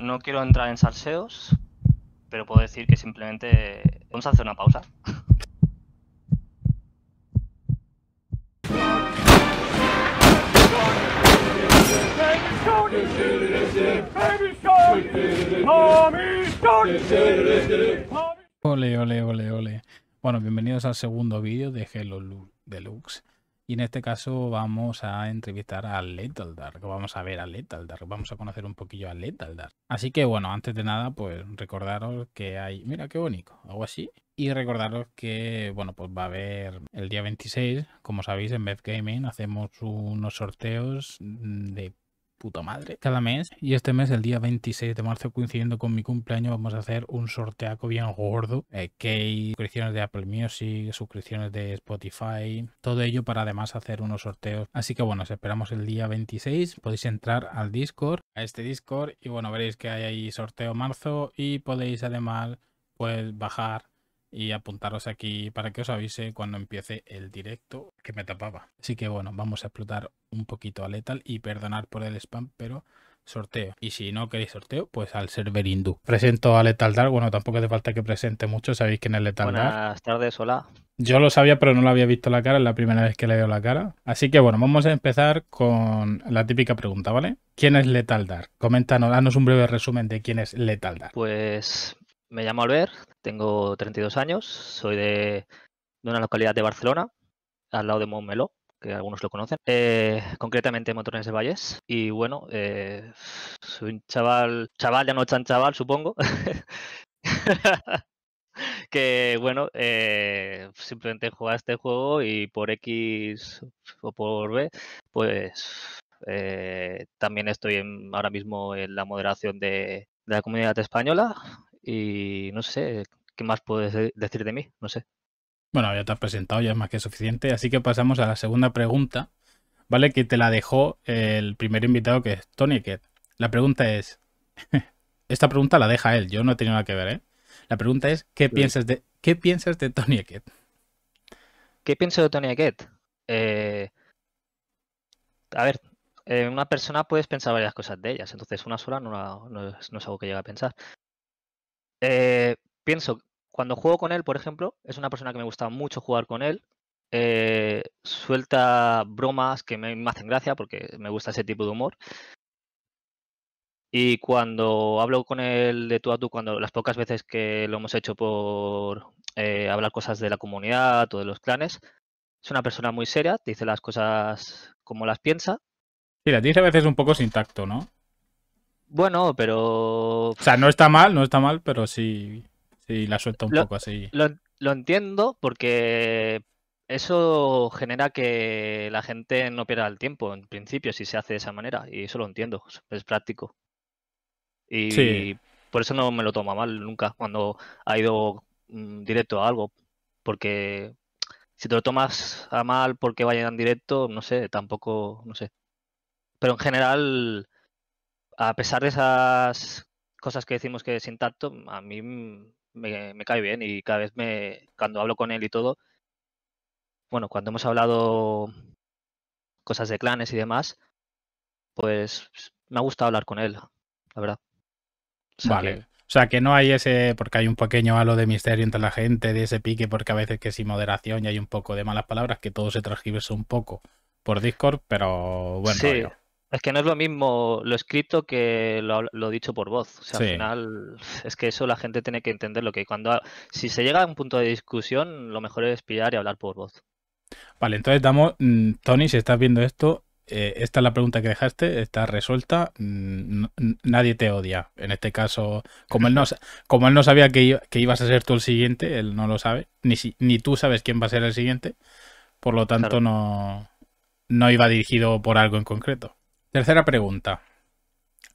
no quiero entrar en salseos, pero puedo decir que simplemente vamos a hacer una pausa. Ole, ole, ole, ole. Bueno, bienvenidos al segundo vídeo de Hello Deluxe. Y en este caso vamos a entrevistar a Lethal Dark, vamos a ver a Lethal vamos a conocer un poquillo a Lethal Así que bueno, antes de nada, pues recordaros que hay, mira qué bonito, algo así. Y recordaros que, bueno, pues va a haber el día 26, como sabéis, en Beth Gaming hacemos unos sorteos mm, de madre, cada mes. Y este mes, el día 26 de marzo, coincidiendo con mi cumpleaños, vamos a hacer un sorteaco bien gordo. Eh, suscripciones de Apple Music, suscripciones de Spotify, todo ello para además hacer unos sorteos. Así que bueno, os esperamos el día 26. Podéis entrar al Discord, a este Discord, y bueno, veréis que hay ahí sorteo marzo y podéis además pues bajar y apuntaros aquí para que os avise cuando empiece el directo que me tapaba. Así que bueno, vamos a explotar un poquito a Lethal y perdonar por el spam, pero sorteo. Y si no queréis sorteo, pues al server hindú. Presento a Lethal Dark. Bueno, tampoco hace falta que presente mucho. Sabéis quién es Lethal Buenas Dark. Buenas tardes, hola. Yo lo sabía, pero no lo había visto la cara. Es la primera vez que le veo la cara. Así que bueno, vamos a empezar con la típica pregunta, ¿vale? ¿Quién es Lethal Dark? Coméntanos, danos un breve resumen de quién es Lethal Dark. Pues me llamo Albert, tengo 32 años, soy de, una localidad de Barcelona, al lado de Montmeló, que algunos lo conocen, eh, concretamente motorones de Valles. Y bueno, eh, soy un chaval, chaval, ya no tan chaval, supongo. que bueno, eh, simplemente juega este juego y por X o por B, pues también estoy ahora mismo en la moderación de la comunidad española y no sé, ¿qué más puedes decir de mí? No sé. Bueno, ya te has presentado, ya es más que suficiente. Así que pasamos a la segunda pregunta, ¿vale? Que te la dejó el primer invitado, que es Tony Kett. La pregunta es. Esta pregunta la deja él, yo no he tenido nada que ver, ¿eh? La pregunta es: ¿qué, piensas, de, ¿qué piensas de Tony Kett? ¿Qué pienso de Tony Eckett? Eh, a ver, una persona puedes pensar varias cosas de ellas, entonces una sola no, es, no es algo que llega a pensar. Eh, pienso, cuando juego con él, por ejemplo, es una persona que me gusta mucho jugar con él. Eh, suelta bromas que me, hacen gracia porque me gusta ese tipo de humor. Y cuando hablo con él de tú a tú, cuando las pocas veces que lo hemos hecho por eh, hablar cosas de la comunidad o de los clanes, es una persona muy seria, dice las cosas como las piensa. Sí, dice a veces un poco sin tacto, ¿no? Bueno, pero. O sea, no está mal, no está mal, pero sí, la suelta un poco así. Lo, entiendo porque eso genera que la gente no pierda el tiempo, en principio, si se hace de esa manera. Y eso lo entiendo, es práctico. Y por eso no me lo toma mal nunca cuando ha ido mm, directo a algo. Porque si te lo tomas a mal porque vayan en directo, no sé, tampoco, no sé. Pero en general, a pesar de esas cosas que decimos que es intacto, a mí me, cae bien y cada vez me, cuando hablo con él y todo, bueno, cuando hemos hablado cosas de clanes y demás, pues me ha gustado hablar con él, la verdad. vale. O sea, que no hay ese, porque hay un pequeño halo de misterio entre la gente, de ese pique, porque a veces que sin moderación y hay un poco de malas palabras, que todo se transgibes un poco por Discord, pero bueno. Es que no es lo mismo lo escrito que lo, dicho por voz. O sea, al final es que eso la gente tiene que entenderlo, que cuando si se llega a un punto de discusión, lo mejor es pillar y hablar por voz. Vale, entonces damos, mm, Tony, si estás viendo esto, eh, esta es la pregunta que dejaste, está resuelta, mm, nadie te odia. En este caso, como él no, como él no sabía que, ibas a ser tú el siguiente, él no lo sabe, ni, ni tú sabes quién va a ser el siguiente, por lo tanto no iba dirigido por algo en concreto. Tercera pregunta.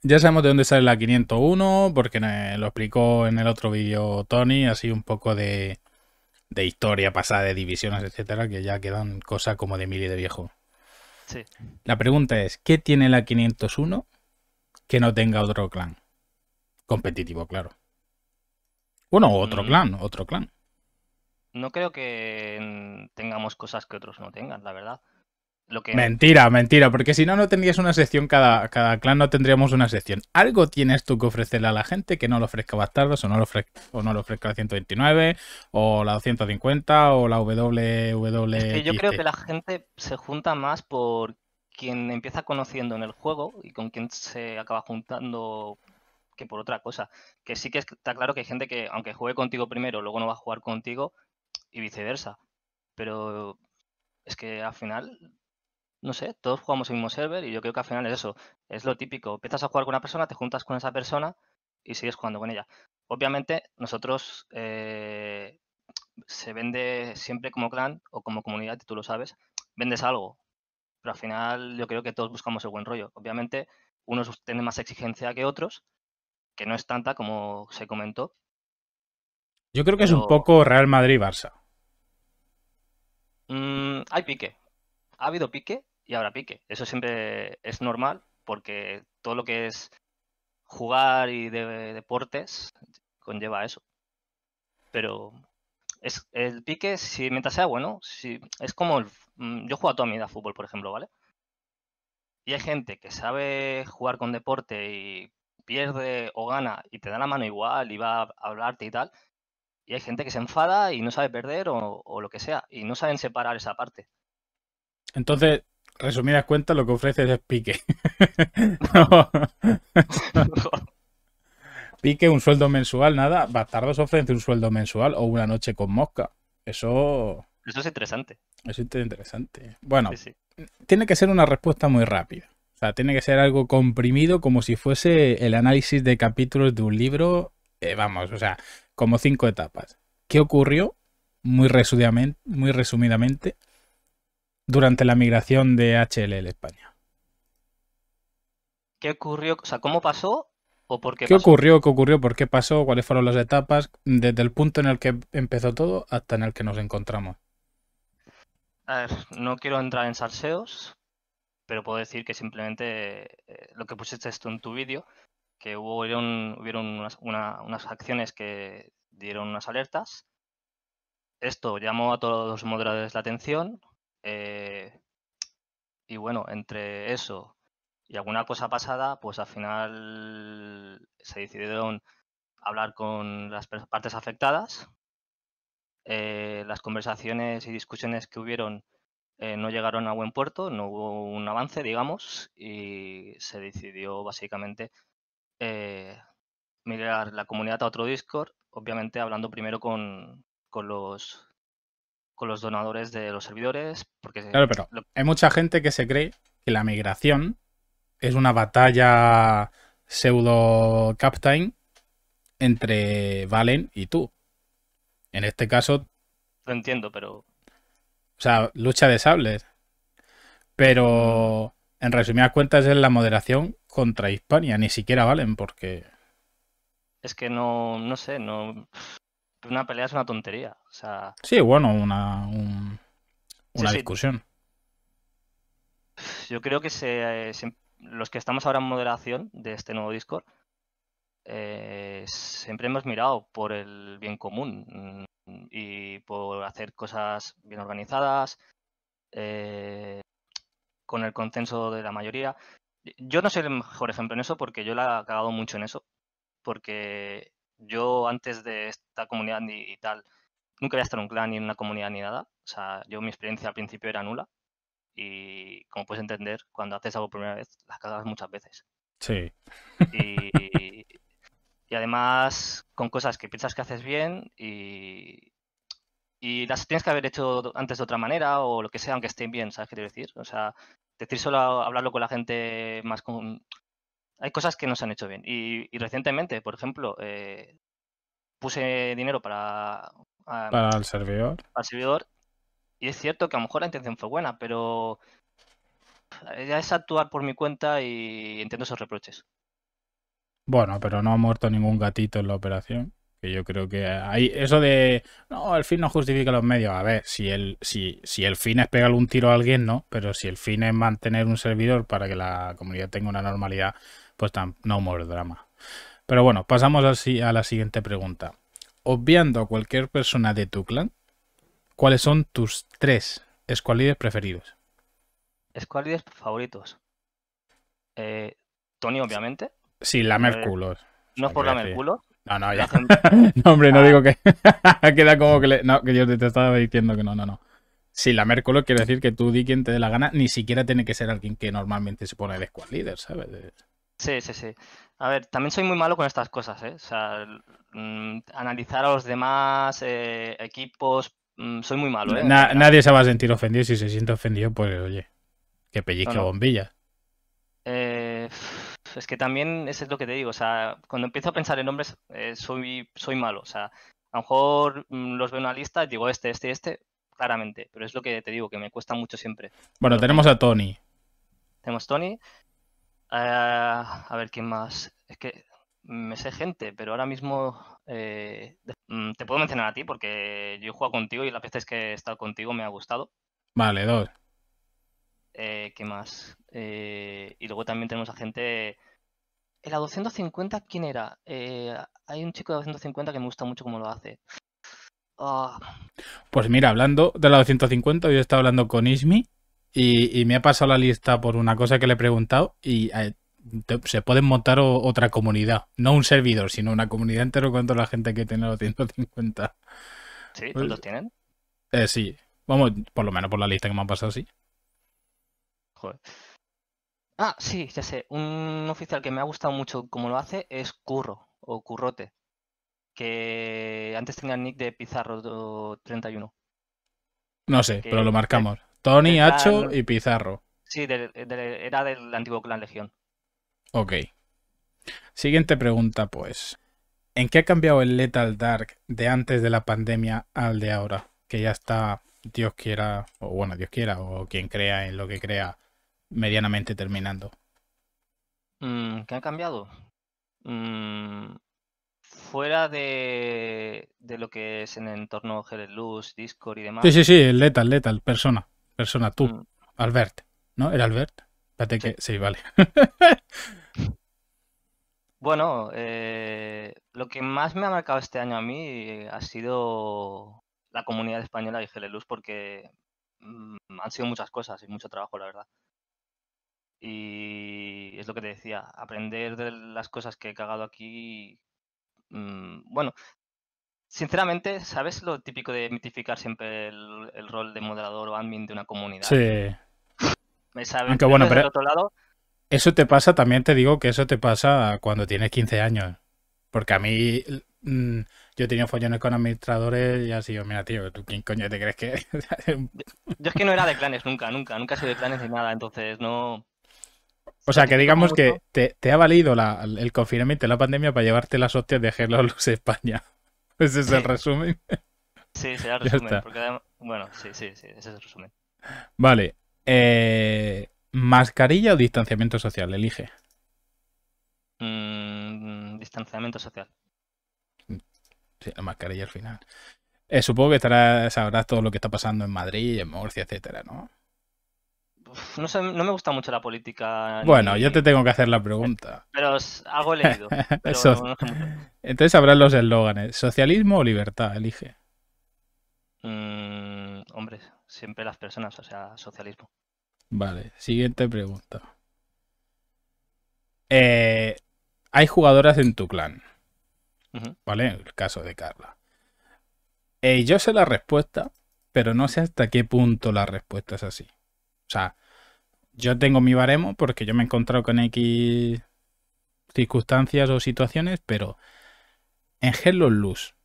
Ya sabemos de dónde sale la 501, porque lo explicó en el otro vídeo Tony, así un poco de, de historia pasada, de divisiones, etcétera, que ya quedan cosas como de mil y de viejo. Sí. La pregunta es, ¿qué tiene la 501 que no tenga otro clan? Competitivo, claro. Bueno, otro mm. clan, otro clan. No creo que tengamos cosas que otros no tengan, la verdad. Mentira, mentira, porque si no, no tendrías una sección, cada, cada clan no tendríamos una sección. Algo tienes tú que ofrecerle a la gente que no lo ofrezca Bastardos o no lo, ofrezca, o no lo ofrezca la 129 o la 250 o la WW. Es yo creo que la gente se junta más por quien empieza conociendo en el juego y con quien se acaba juntando que por otra cosa. Que sí que está claro que hay gente que, aunque juegue contigo primero, luego no va a jugar contigo y viceversa. Pero es que al final no sé, todos jugamos el mismo server y yo creo que al final es eso, es lo típico, empiezas a jugar con una persona, te juntas con esa persona y sigues jugando con ella. Obviamente nosotros eh, se vende siempre como clan o como comunidad, tú lo sabes, vendes algo, pero al final yo creo que todos buscamos el buen rollo. Obviamente unos tienen más exigencia que otros, que no es tanta como se comentó. Yo creo que es un poco Real Madrid-Barça. Mm, hay pique, ha habido pique y ahora pique. Eso siempre es normal porque todo lo que es jugar y de, deportes conlleva eso. Pero es el pique, si mientras sea bueno, si, es como mm, yo juego a toda mi vida fútbol, por ejemplo, ¿vale? Y hay gente que sabe jugar con deporte y pierde o gana y te da la mano igual y va a hablarte y tal. Y hay gente que se enfada y no sabe perder o, o lo que sea. Y no saben separar esa parte. Entonces, resumidas cuentas, lo que ofreces es pique. pique, un sueldo mensual, nada. Bastardos ofrece un sueldo mensual o una noche con mosca. Eso. Eso es interesante. Eso es interesante. Bueno, tiene que ser una respuesta muy rápida. O sea, tiene que ser algo comprimido, como si fuese el análisis de capítulos de un libro. Eh, vamos, o sea, como cinco etapas. ¿Qué ocurrió? Muy muy resumidamente durante la migración de HLL España. ¿Qué ocurrió? O sea, ¿cómo pasó? ¿O por qué, ¿Qué pasó? ocurrió? ¿Qué ocurrió? ¿Por qué ¿Cuáles fueron las etapas? Desde el punto en el que empezó todo hasta en el que nos encontramos. A ver, no quiero entrar en salseos, pero puedo decir que simplemente eh, lo que pusiste esto en tu vídeo, que hubo, hubieron, unas acciones que dieron unas alertas. Esto llamó a todos los moderadores la atención, eh, y bueno, entre eso y alguna cosa pasada, pues al final se decidieron hablar con las partes afectadas. Eh, las conversaciones y discusiones que hubieron eh, no llegaron a buen puerto, no hubo un avance, digamos, y se decidió básicamente migrar la comunidad a otro Discord, obviamente hablando primero con los con los donadores de los servidores. Porque claro, pero hay mucha gente que se cree que la migración es una batalla pseudo captain entre Valen y tú. En este caso. Lo entiendo, pero. O sea, lucha de sables. Pero mm. en resumidas cuentas es la moderación contra Hispania, ni siquiera Valen, porque. Es que no, no sé, no una pelea es una tontería. O sea... Sí, bueno, una, una discusión. Yo creo que eh, em, los que estamos ahora en moderación de este nuevo Discord, eh, siempre hemos mirado por el bien común mm, y por hacer cosas bien organizadas, eh, con el consenso de la mayoría. Yo no soy el mejor ejemplo en eso porque yo la he cagado mucho en eso, porque yo antes de esta comunidad y, tal, nunca había estado en un clan ni en una comunidad ni nada. O sea, yo mi experiencia al principio era nula. Y como puedes entender, cuando haces algo por primera vez, las cagas muchas veces. Sí. Y, además con cosas que piensas que haces bien y, las tienes que haber hecho antes de otra manera o lo que sea, aunque estén bien, ¿sabes qué quiero decir? O sea, decir solo hablarlo con la gente más con, hay cosas que no se han hecho bien. Y, recientemente, por ejemplo, eh, puse dinero para, para el servidor. Y es cierto que a lo mejor la intención fue buena, pero ya es actuar por mi cuenta y entiendo esos reproches. Bueno, pero no ha muerto ningún gatito en la operación. Que yo creo que hay eso de no, el fin no justifica los medios. A ver, si el, si, si el fin es pegarle un tiro a alguien, no, pero si el fin es mantener un servidor para que la comunidad tenga una normalidad, pues no more drama. Pero bueno, pasamos así a la siguiente pregunta. Obviando a cualquier persona de tu clan, ¿cuáles son tus tres escualides preferidos? Escualides favoritos. Eh, Tony, obviamente. Sí, La eh, Merculos. no es por la Merculos? No, no, ya. no, hombre, no ah. digo que. Queda como que. No, que yo te estaba diciendo que no, no, no. Sí, la Merculos quiere decir que tú di quien te dé la gana. Ni siquiera tiene que ser alguien que normalmente se pone de squad ¿sabes? Sí, sí, sí. A ver, también soy muy malo con estas cosas, ¿eh? O sea, mm, analizar a los demás eh, equipos, mm, soy muy malo, ¿eh? nadie se va a sentir ofendido. Si se siente ofendido, pues oye, que pellizca bombilla. Eh, es que también eso es lo que te digo. O sea, cuando empiezo a pensar en hombres eh, soy, soy malo. O sea, a lo mejor mm, los veo en una lista y digo este, este, este, claramente. Pero es lo que te digo, que me cuesta mucho siempre. Bueno, tenemos a Tony. Tenemos Tony. Ah, a ver, ¿quién más? Es que me sé gente, pero ahora mismo eh, mm, te puedo mencionar a ti porque yo he jugado contigo y las veces que he estado contigo me ha gustado. Vale, dos. Eh, ¿Qué más? Eh, y luego también tenemos a gente... el a 250 quién era? hay un chico de 250 que me gusta mucho cómo lo hace. Ah. Pues mira, hablando de la 250, yo he estado hablando con Ismi y, me ha pasado la lista por una cosa que le he preguntado y eh, se pueden montar otra comunidad. No un servidor, sino una comunidad entera. toda la gente que tiene los 150? ¿Sí? ¿Cuántos pues, tienen? Eh, sí. Vamos, por lo menos por la lista que me ha pasado, sí. Joder. Ah, sí, ya sé. Un oficial que me ha gustado mucho como lo hace es Curro o Currote. Que antes tenía el nick de Pizarro 31. No sé, pero lo marcamos. Tony, Hacho y Pizarro. Sí, era del antiguo clan Legión. Ok. Siguiente pregunta, pues. ¿En qué ha cambiado el Lethal Dark de antes de la pandemia al de ahora? Que ya está, Dios quiera, o bueno, Dios quiera, o quien crea en lo que crea, medianamente terminando. Mm, ¿Qué ha cambiado? Mm, fuera de, lo que es en el entorno Luz, Discord y demás. Sí, sí, sí, el Lethal, Lethal, persona persona, tú, mm. Albert, ¿no? ¿Era Albert? Espérate que. Sí, vale. bueno, eh, lo que más me ha marcado este año a mí eh, ha sido la comunidad española y Geleluz, porque mm, han sido muchas cosas y mucho trabajo, la verdad. Y es lo que te decía, aprender de las cosas que he cagado aquí. Mm, bueno, Sinceramente, ¿sabes lo típico de mitificar siempre el, rol de moderador o admin de una comunidad? Sí. Me sabe, Aunque bueno, pero otro lado... eso te pasa, también te digo que eso te pasa cuando tienes 15 años. Porque a mí, mm, yo he tenido follones con administradores y así, sido, mira, tío, ¿tú quién coño te crees que...? yo es que no era de clanes nunca, nunca, nunca he sido de clanes ni nada, entonces no... O sea, que digamos que te, ha valido el confinamiento, la pandemia para llevarte las hostias de Hello Luz España. Pues ese es el resumen. Sí, será el resumen. Porque bueno, sí, sí, sí, ese es el resumen. Vale. Eh, ¿Mascarilla o distanciamiento social? Elige. Mm, distanciamiento social. Sí, la mascarilla al final. Eh, supongo que sabrás todo lo que está pasando en Madrid, en Murcia, etcétera, ¿no? no, me gusta mucho la política. Bueno, yo te tengo que hacer la pregunta. Pero hago leído. Entonces habrá los eslóganes. ¿Socialismo o libertad? Elige. Mm, hombre, siempre las personas, o sea, socialismo. Vale, siguiente pregunta. Eh, hay jugadoras en tu clan. ¿Vale? En ¿Vale? El caso de Carla. Eh, yo sé la respuesta, pero no sé hasta qué punto la respuesta es así. O sea, yo tengo mi baremo porque yo me he encontrado con X circunstancias o situaciones, pero en Hello Luz,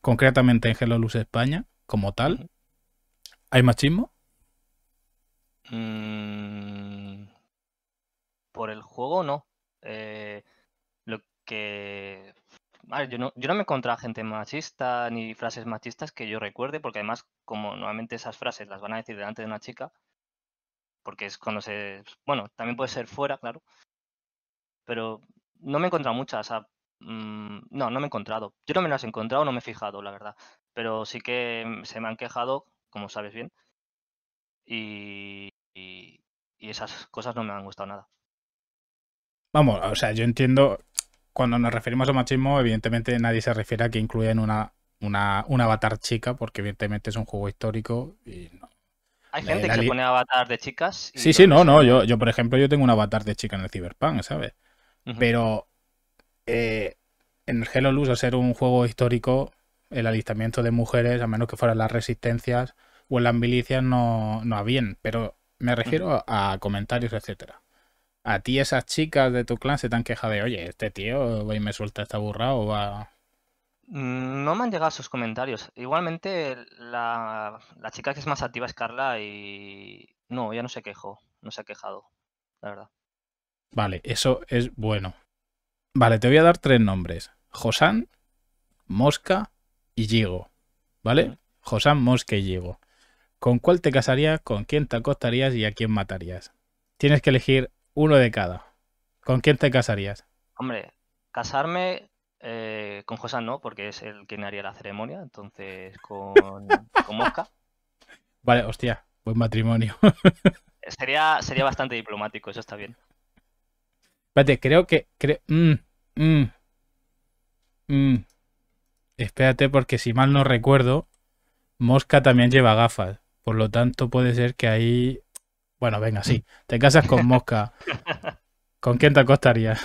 concretamente en Hello Luz España, como tal, ¿hay machismo? Mm, por el juego no. Eh, lo que... yo, no, yo no me he encontrado gente machista ni frases machistas que yo recuerde, porque además, como normalmente esas frases las van a decir delante de una chica, porque es cuando se... Bueno, también puede ser fuera, claro. Pero no me he encontrado muchas. Mm, no, no me he encontrado. Yo no me las he encontrado, no me he fijado, la verdad. Pero sí que mm, se me han quejado, como sabes bien. Y, y, esas cosas no me han gustado nada. Vamos, o sea, yo entiendo, cuando nos referimos a machismo, evidentemente nadie se refiere a que incluyan una, una, un avatar chica, porque evidentemente es un juego histórico y hay gente que pone avatar de chicas. sí, sí, no, no. Yo, yo, por ejemplo, yo tengo un avatar de chica en el Cyberpunk, ¿sabes? Pero eh, en el Hello Luz, al ser un juego histórico, el alistamiento de mujeres, a menos que fueran las resistencias o en las milicias, no, no bien. Pero me refiero a comentarios, etcétera. A ti esas chicas de tu clan se te han quejado de, oye, este tío va y me suelta esta burra o va Mm, no me han llegado sus comentarios. Igualmente, la, chica que es más activa es Carla y. No, ya no se quejó. No se ha quejado, la verdad. Vale, eso es bueno. Vale, te voy a dar tres nombres: Josan, Mosca y Yigo. ¿Vale? Josán, Josan, Mosca y Yigo. ¿Con cuál te casarías? ¿Con quién te acostarías y a quién matarías? Tienes que elegir uno de cada. ¿Con quién te casarías? Hombre, casarme eh, con José no, porque es el quien haría la ceremonia, entonces con, Mosca. Vale, hostia, buen matrimonio. Eh, sería, sería bastante diplomático, eso está bien. Espérate, creo que... Cre... Mm, mm, mm. Espérate, porque si mal no recuerdo, Mosca también lleva gafas. Por lo tanto, puede ser que ahí... Bueno, venga, sí. Te casas con Mosca. ¿Con quién te acostarías?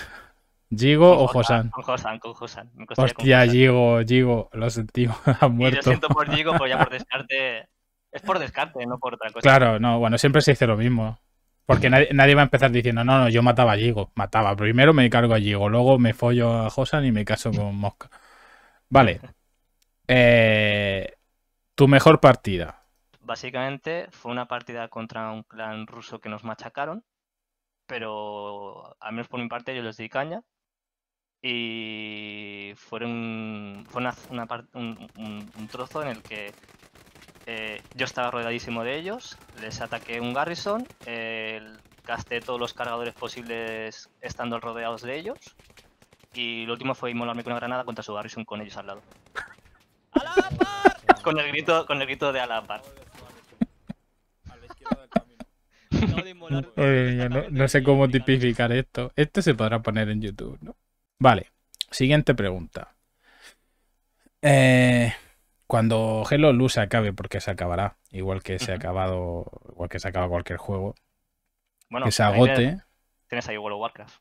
¿Gigo o Josan? Con Josan, con Josan. Hostia, Gigo, Gigo, lo sentimos, ha muerto. Yo siento por Gigo, pero ya por descarte. Es por descarte, no por otra cosa. Claro, no, bueno, siempre se dice lo mismo. Porque mm. nadie, va a empezar diciendo, no, no, yo mataba a Gigo. Mataba. Primero me cargo a Gigo, luego me follo a Josan y me caso con Mosca. Vale. Eh, tu mejor partida. Básicamente fue una partida contra un clan ruso que nos machacaron. Pero al menos por mi parte yo les di caña y fue, un, trozo en el que eh, yo estaba rodeadísimo de ellos, les ataqué un garrison, eh, gasté todos los cargadores posibles estando rodeados de ellos y lo último fue inmolarme con una granada contra su garrison con ellos al lado. con el grito, con el grito de Alapar. no, no sé cómo tipificar esto. Esto se podrá poner en YouTube, ¿no? Vale, siguiente pregunta. Eh, cuando Hello Luz se acabe, porque se acabará, igual que se ha acabado, igual que se acaba cualquier juego, bueno, que se agote. Tienes ahí World Warcraft.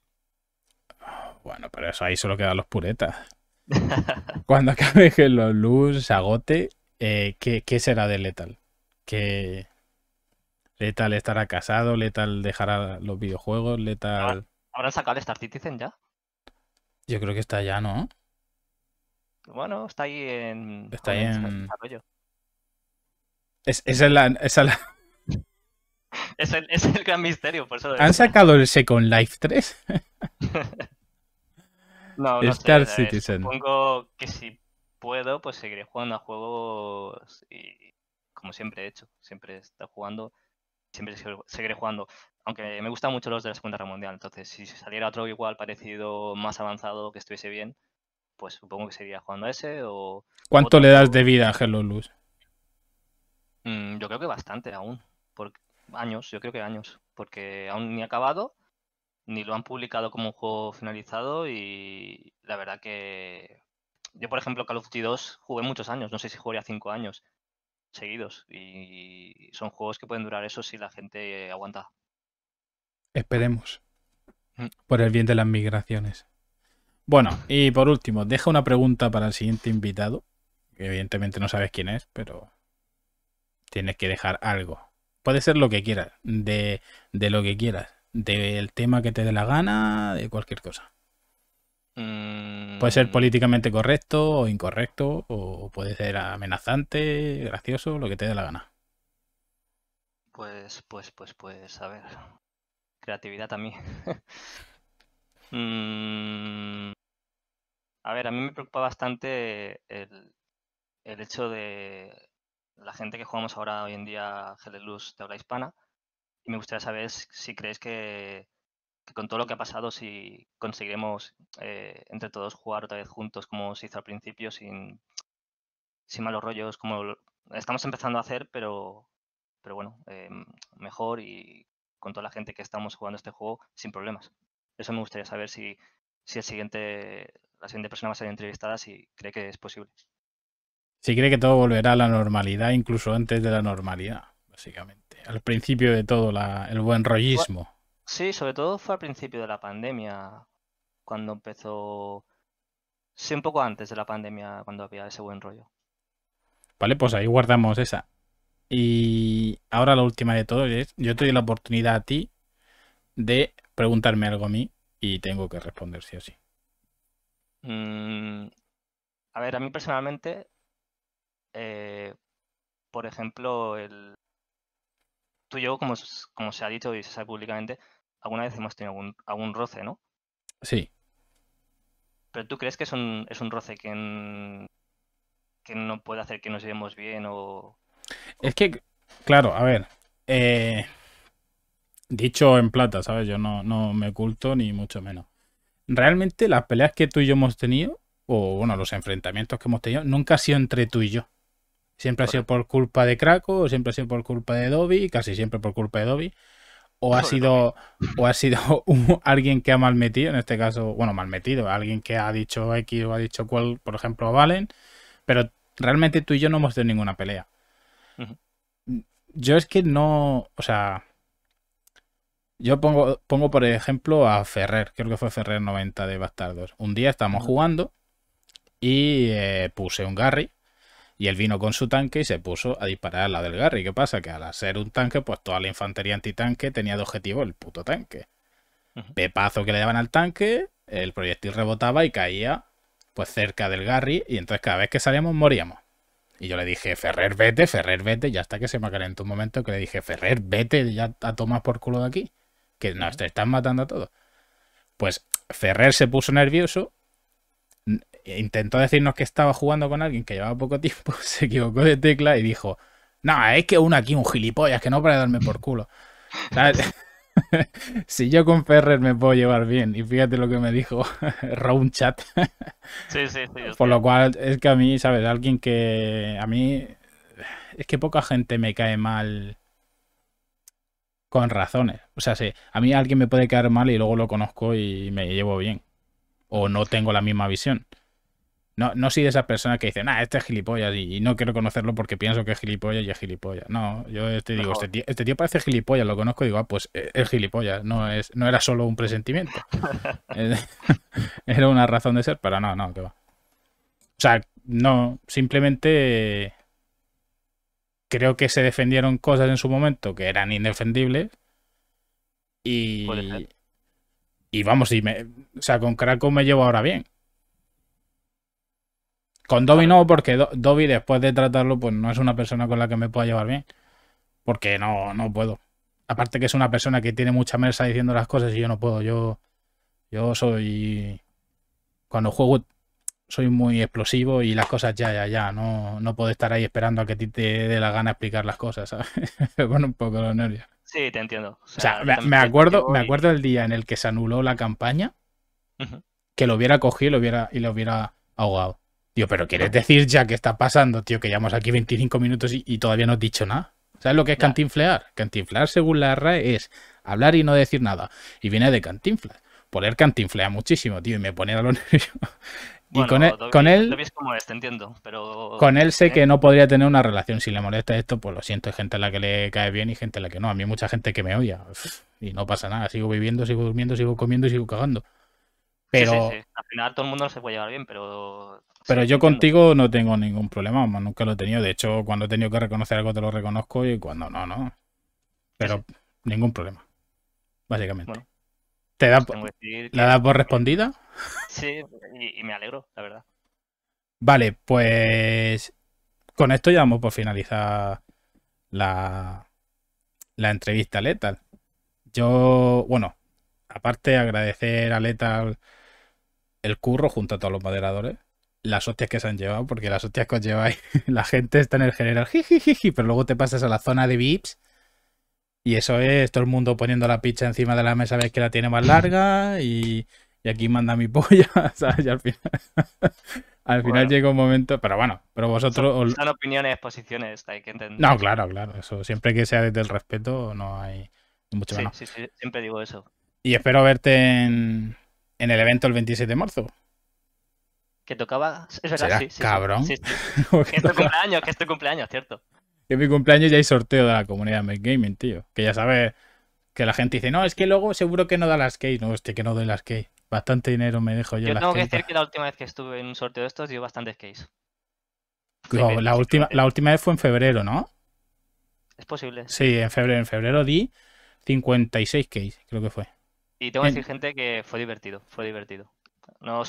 Bueno, pero eso ahí solo quedan los puretas. cuando acabe Hello Luz, se agote, eh, ¿qué, será de Lethal? ¿Qué... Lethal estará casado, Lethal dejará los videojuegos, ¿Letal ¿Habrán sacado Star Citizen ya? Yo creo que está ya, ¿no? Bueno, está ahí en. Está en. Desarrollo. Es, esa es la. Es, el, gran misterio, por eso. ¿Han sacado el Second Life 3? no, no Star eh, Citizen. Supongo que si puedo, pues seguiré jugando a juegos como siempre he hecho, siempre está jugando, siempre seguiré jugando aunque me gustan mucho los de la Segunda Guerra Mundial, entonces si saliera otro igual parecido, más avanzado, que estuviese bien, pues supongo que sería jugando a ese o... ¿Cuánto le das de vida a Hello Luz? Mm, yo creo que bastante aún, años, yo creo que años, porque aún ni ha acabado, ni lo han publicado como un juego finalizado y la verdad que... Yo, por ejemplo, Call of Duty 2 jugué muchos años, no sé si jugaría 5 años seguidos y son juegos que pueden durar eso si la gente aguanta Esperemos. Mm. Por el bien de las migraciones. Bueno, y por último, deja una pregunta para el siguiente invitado. Que evidentemente no sabes quién es, pero tienes que dejar algo. Puede ser lo que quieras, de, de lo que quieras, del tema que te dé la gana, de cualquier cosa. Puede ser mm. políticamente correcto o incorrecto, o puede ser amenazante, gracioso, lo que te dé la gana. Pues, pues, pues, pues, a ver creatividad también. mí. Mm, a ver, a mí me preocupa bastante el, hecho de la gente que jugamos ahora hoy en día Luz de habla hispana. Y me gustaría saber si crees que, con todo lo que ha pasado, si conseguiremos eh, entre todos jugar otra vez juntos como se hizo al principio, sin, sin malos rollos, como estamos empezando a hacer, pero, pero bueno, em, mejor y con toda la gente que estamos jugando este juego sin problemas. Eso me gustaría saber si, si el siguiente, la siguiente persona va a ser entrevistada, si cree que es posible. Si cree que todo volverá a la normalidad, incluso antes de la normalidad, básicamente. Al principio de todo, el buen rollismo. Sí, sobre todo fue al principio de la pandemia, cuando empezó... Sí, un poco antes de la pandemia, cuando había ese buen rollo. Vale, pues ahí guardamos esa. Y ahora la última de todo es, yo te doy la oportunidad a ti de preguntarme algo a mí y tengo que responder sí o sí. Mm, a ver, a mí personalmente, eh, por ejemplo, el... tú y yo, como, como se ha dicho y se sabe públicamente, alguna vez hemos tenido algún, roce, ¿no? Sí. ¿Pero tú crees que es un, roce que, que no puede hacer que nos llevemos bien o es que, claro, a ver. Eh, dicho en plata, ¿sabes? Yo no, me oculto ni mucho menos. Realmente las peleas que tú y yo hemos tenido, o bueno, los enfrentamientos que hemos tenido, nunca ha sido entre tú y yo. Siempre ha sido por culpa de o siempre ha sido por culpa de Dobby, casi siempre por culpa de Dobby. O ha sido, o ha sido alguien que ha mal metido, en este caso, bueno, malmetido, alguien que ha dicho X o ha dicho cuál, por ejemplo, Valen, pero realmente tú y yo no hemos tenido ninguna pelea. Yo es que no, o sea, yo pongo, pongo por ejemplo a Ferrer, creo que fue Ferrer 90 de Bastardos. Un día estábamos jugando y eh, puse un Garry y él vino con su tanque y se puso a disparar a la del Garry. ¿Qué pasa? Que al hacer un tanque, pues toda la infantería antitanque tenía de objetivo el puto tanque. Pepazo que le daban al tanque, el proyectil rebotaba y caía pues cerca del Garry y entonces cada vez que salíamos moríamos. Y yo le dije, Ferrer, vete, Ferrer, vete. Ya hasta que se me en un momento que le dije, Ferrer, vete ya a tomar por culo de aquí. Que nos te están matando a todos. Pues Ferrer se puso nervioso. E intentó decirnos que estaba jugando con alguien que llevaba poco tiempo. Se equivocó de tecla y dijo, no, es que uno aquí, un gilipollas, que no para darme por culo. ¿Sabes? si yo con Ferrer me puedo llevar bien, y fíjate lo que me dijo Round Chat. Por lo cual, es que a mí, ¿sabes? Alguien que. A mí. Es que poca gente me cae mal con razones. O sea, sí, a mí alguien me puede caer mal y luego lo conozco y me llevo bien. O no tengo la misma visión. No, soy de esas personas que dicen, nah, este es gilipollas y, no quiero conocerlo porque pienso que es gilipollas y es gilipollas. No, yo te digo, este, este tío, parece gilipollas, lo conozco y digo, ah, pues eh, es gilipollas, no, es, no era solo un presentimiento. Eh, era una razón de ser, pero no, no, que va. O sea, no, simplemente creo que se defendieron cosas en su momento que eran indefendibles y... Y vamos, y o sea, con Krakow me llevo ahora bien. Con Dobby no, porque Dobby después de tratarlo, pues no es una persona con la que me pueda llevar bien. Porque no, no puedo. Aparte que es una persona que tiene mucha mesa diciendo las cosas y yo no puedo. Yo, yo soy... Cuando juego soy muy explosivo y las cosas ya, ya, ya. No, no puedo estar ahí esperando a que ti te dé la gana explicar las cosas, ¿sabes? un poco de nervios. Sí, te entiendo. O sea, me, acuerdo, me acuerdo el día en el que se anuló la campaña, que lo hubiera cogido lo hubiera, y lo hubiera ahogado. Tío, pero ¿quieres decir ya que está pasando, tío? Que llevamos aquí 25 minutos y, todavía no has dicho nada. ¿Sabes lo que es cantinflear? Cantinflear, según la RAE, es hablar y no decir nada. Y viene de cantinflar. Poner cantinflea muchísimo, tío, y me pone a los nervios. y con e- él, con él como te entiendo, pero... Con él sé ¿eh? que no podría tener una relación. Si le molesta esto, pues lo siento, hay gente a la que le cae bien y gente a la que no. A mí mucha gente que me odia. Y no pasa nada, sigo viviendo, sigo durmiendo, sigo comiendo y sigo cagando. Pero... Al final todo el mundo no se puede llevar bien, pero... Pero yo contigo no tengo ningún problema, nunca lo he tenido. De hecho, cuando he tenido que reconocer algo te lo reconozco y cuando no, no. Pero ningún problema, básicamente. ¿Te da, pues ¿La das por respondida? Sí, y, me alegro, la verdad. Vale, pues con esto ya vamos por finalizar la, la entrevista Letal. Yo, bueno, aparte agradecer a Letal el curro junto a todos los moderadores. Las hostias que se han llevado, porque las hostias que os lleváis, la gente está en el general, jijijiji, pero luego te pasas a la zona de VIPs y eso es todo el mundo poniendo la pizza encima de la mesa, ves que la tiene más larga y, aquí manda mi polla, ¿sabes? Y al final, al llega un momento, pero bueno, pero vosotros... Son, opiniones, posiciones, hay que entender. No, claro, claro, eso, siempre que sea desde el respeto no hay mucho sí, Sí, sí, siempre digo eso. Y espero verte en, en el evento el 27 de marzo. Que tocaba. Es Cabrón. que es tu cumpleaños, que es cumpleaños, cierto. Que mi cumpleaños ya hay sorteo de la comunidad Make Gaming, tío. Que ya sabes que la gente dice, no, es que luego seguro que no da las keys. No, hostia, que no doy las keys. Bastante dinero me dejo yo. Yo tengo que decir que la última vez que estuve en un sorteo de estos dio bastantes keys. No, la, última, la última vez fue en febrero, ¿no? Es posible. Sí, en febrero. En febrero di 56 keys, creo que fue. Y tengo que decir, gente, que fue divertido, fue divertido. No,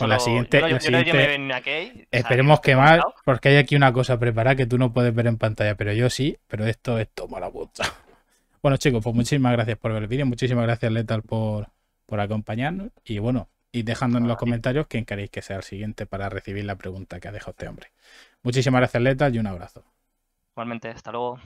esperemos que más, porque hay aquí una cosa preparada que tú no puedes ver en pantalla, pero yo sí, pero esto es toma la puta. Bueno, chicos, pues muchísimas gracias por ver el vídeo, muchísimas gracias Letal por, acompañarnos y bueno, y dejando en los comentarios quién queréis que sea el siguiente para recibir la pregunta que ha dejado este hombre. Muchísimas gracias Letal y un abrazo. Igualmente, hasta luego.